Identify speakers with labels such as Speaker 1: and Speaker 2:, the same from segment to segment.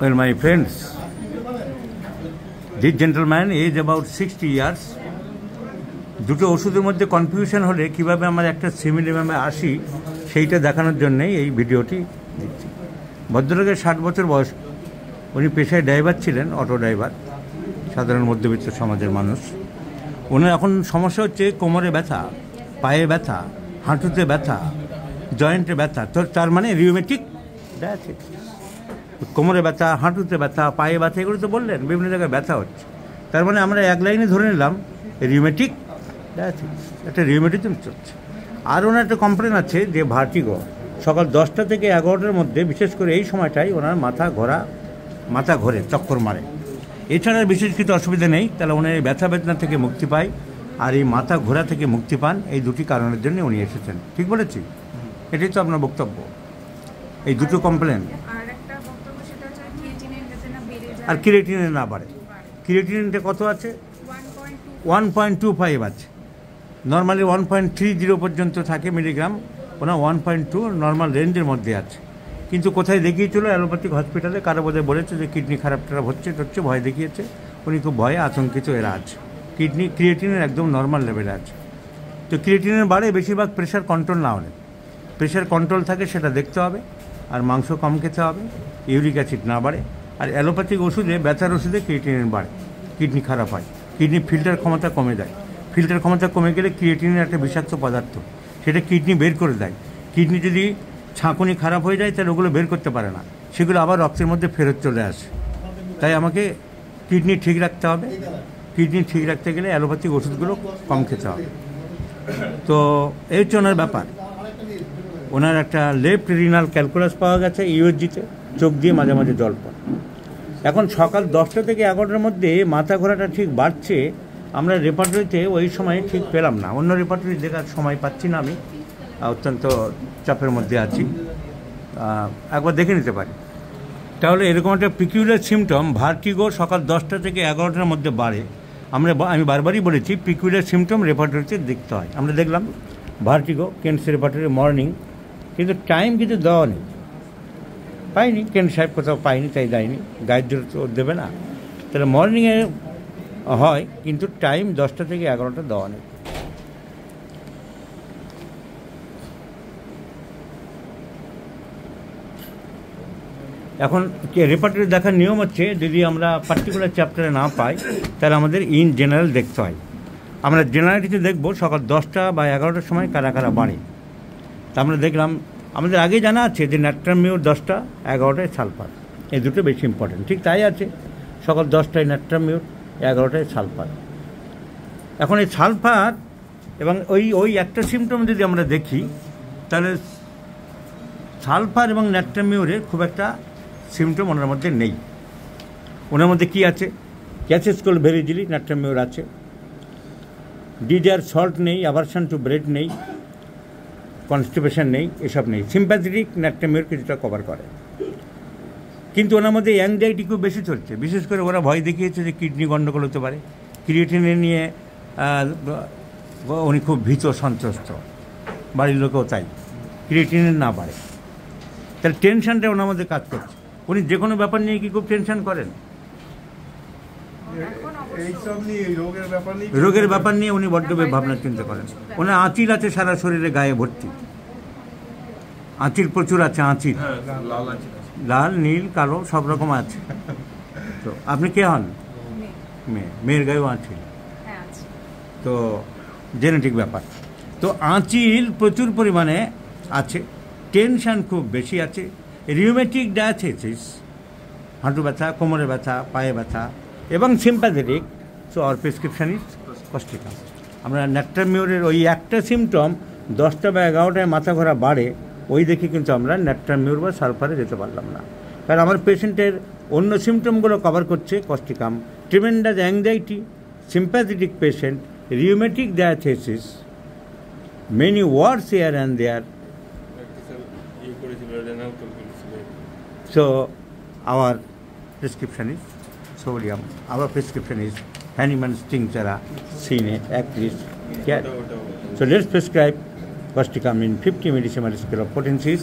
Speaker 1: Well, my friends, this gentleman is about 60 years. দুটো ওষুধের মধ্যে কনফিউশন হলে কিভাবে আমার একটা সিমিলিমামে আসি সেইটা দেখানোর জন্যেই এই ভিডিওটি দিচ্ছি ভদ্রলোকের ষাট বছর বয়স উনি পেশায় ড্রাইভার ছিলেন অটো ড্রাইভার সাধারণ মধ্যবিত্ত সমাজের মানুষ ওনার এখন সমস্যা হচ্ছে কোমরে ব্যথা পায়ে ব্যথা হাঁটুতে ব্যথা জয়েন্টে ব্যথা তো তার মানে রিউমেটিক ডায়াসিস কোমরে ব্যথা হাঁটুতে ব্যথা পায়ে ব্যথা এগুলো তো বললেন বিভিন্ন জায়গায় ব্যথা হচ্ছে তার মানে আমরা এক লাইনে ধরে নিলাম রিউমেটিক ডায়াসিস একটা রিউমেটিজম চলছে আর ওনার একটা কমপ্লেন আছে যে ভার্টিগো সকাল দশটা থেকে এগারোটার মধ্যে বিশেষ করে এই সময়টাই ওনার মাথা ঘোরা মাথা ঘোরে চক্কর মারে এছাড়া বিশেষ কিছু অসুবিধা নেই তাহলে ওনার এই ব্যথা বেদনা থেকে মুক্তি পায় আর এই মাথা ঘোরা থেকে মুক্তি পান এই দুটি কারণের জন্য উনি এসেছেন ঠিক বলেছি এটাই তো আপনার বক্তব্য এই দুটো কমপ্লেন আর কিরেটিনে না বাড়ে ক্রিয়েটিনটা কত আছে ওয়ান পয়েন্ট টু ফাইভ আছে normally one point three zero পর্যন্ত থাকে মিলিগ্রাম ওনার ওয়ান পয়েন্ট টু নর্মাল রেঞ্জের মধ্যে আছে কিন্তু কোথায় দেখিয়েছিল অ্যালোপ্যাথিক হসপিটালে কারো বোধহয় বলেছে যে কিডনি খারাপ টারাপ হচ্ছে হচ্ছে ভয় দেখিয়েছে উনি খুব ভয়ে আতঙ্কিত এরা আছে কিডনি ক্রিয়েটিনের একদম নর্মাল লেভেলে আছে তো ক্রিয়েটিনের বাড়ে বেশিরভাগ প্রেশার কন্ট্রোল না হলে প্রেশার কন্ট্রোল থাকে সেটা দেখতে হবে আর মাংস কম খেতে হবে ইউরিক অ্যাসিড না বাড়ে আর অ্যালোপ্যাথিক ওষুধে ব্যথার ওষুধে ক্রিয়েটিনিন বাড়ে কিডনি খারাপ হয় কিডনি ফিল্টার ক্ষমতা কমে দেয় ফিল্টার ক্ষমতা কমে গেলে ক্রিয়েটিনের একটা বিষাক্ত পদার্থ সেটা কিডনি বের করে দেয় কিডনি যদি ছাঁকুনি খারাপ হয়ে যায় তাহলে ওগুলো বের করতে পারে না সেগুলো আবার রক্তের মধ্যে ফেরত চলে আসে তাই আমাকে কিডনি ঠিক রাখতে হবে কিডনি ঠিক রাখতে গেলে অ্যালোপ্যাথিক ওষুধগুলো কম খেতে হবে তো এই জন্য ব্যাপার ওনার একটা লেফট রিনাল ক্যালকুলাস পাওয়া গেছে ইউএসজিতে চোখ দিয়ে মাঝে মাঝে জল পড়ে এখন সকাল দশটা থেকে এগারোটার মধ্যে মাথা ঘোরাটা ঠিক বাড়ছে আমরা রেপার্টরিতে ওই সময় ঠিক পেলাম না অন্য রেপার্টরি দেখার সময় পাচ্ছি না আমি অত্যন্ত চাপের মধ্যে আছি একবার দেখে নিতে পারি তাহলে এরকম একটা পিকিউলার সিমটম ভার্টিগো সকাল দশটা থেকে এগারোটার মধ্যে বাড়ে আমরা আমি বারবারই বলেছি পিকিউলার সিমটম রেপার্টরিতে দেখতে হয় আমরা দেখলাম ভার্টিগো কেন্টস রেপার্টরি মর্নিং কিন্তু টাইম কিন্তু দেওয়া নেই পাইনি কেন সাহেব কোথাও পাইনি তাই দেয়নি গাইড তো দেবে না তাহলে মর্নিংয়ে হয় কিন্তু টাইম দশটা থেকে এগারোটা দেওয়া নেই এখন রেপার্টারি দেখার নিয়ম হচ্ছে যদি আমরা পার্টিকুলার চ্যাপ্টারে না পাই তাহলে আমাদের ইন জেনারেল দেখতে হয় আমরা জেনারেলিতে দেখব সকাল দশটা বা এগারোটার সময় কারা কারা বাড়ে তা আমরা দেখলাম আমাদের আগে জানা আছে যে ন্যাট্রামিউর দশটা এগারোটায় সালফার এই দুটো বেশি ইম্পর্টেন্ট ঠিক তাই আছে সকাল দশটায় ন্যাট্রামিউর এগারোটায় সালফার এখন এই সালফার এবং ওই ওই একটা সিমটম যদি আমরা দেখি তাহলে সালফার এবং ন্যাট্রামিউরে খুব একটা সিমটম ওনার মধ্যে নেই ওনার মধ্যে কি আছে ক্যাসেস ভেরি দিলি ন্যাট্রামিউর আছে ডিজার সল্ট নেই আভারশন টু ব্রেড নেই কনস্টিপেশন নেই এসব নেই সিম্প্যাথেটিক ন্যাট্রামিওর কিছুটা কভার করে কিন্তু ওনার মধ্যে অ্যাংজাইটি খুব বেশি চলছে বিশেষ করে ওরা ভয় দেখিয়েছে যে কিডনি গণ্ডগোল হতে পারে ক্রিয়েটিনে নিয়ে উনি খুব ভীত সন্ত্রস্ত বাড়ির লোকেও তাই ক্রিয়েটিনে না বাড়ে তাহলে টেনশনটা ওনার মধ্যে কাজ করছে উনি যে কোনো ব্যাপার নিয়ে কি খুব টেনশন করেন রোগের ব্যাপার নিয়ে উনি বড্ড ভাবনা চিন্তা করেন ওনার আঁচিল আছে সারা শরীরে গায়ে ভর্তি আঁচিল প্রচুর আছে আঁচিল হ্যাঁ, লাল নীল কালো সব রকম আছে তো আপনি কে হন মেয়ে মেয়ের গায়েও আঁচিল হ্যাঁ, তো জেনেটিক ব্যাপার তো আঁচিল প্রচুর পরিমাণে আছে টেনশান খুব বেশি আছে রিউমেটিক ডায়াথেসিস হাঁটু ব্যথা কোমরে ব্যথা পায়ে ব্যথা এবং সিম্প্যাথেটিক সো আর প্রেসক্রিপশান ইজ কস্টিকাম আমরা ন্যাট্রামিওরের ওই একটা সিমটম দশটা বা এগারোটায় মাথা ঘোরা বাড়ে ওই দেখে কিন্তু আমরা ন্যাট্রামিওর বা সালফারে যেতে পারলাম না কারণ আমার পেশেন্টের অন্য সিমটমগুলো কভার করছে causticum tremendous anxiety sympathetic patient rheumatic diathesis many worse air and there so our prescription is sodium. Our prescription is Hahnemann Stingchara Sine Actis Cat. So let's prescribe Come in 50 millisiemens scale of potencies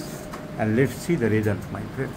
Speaker 1: and let's see the result, my friends.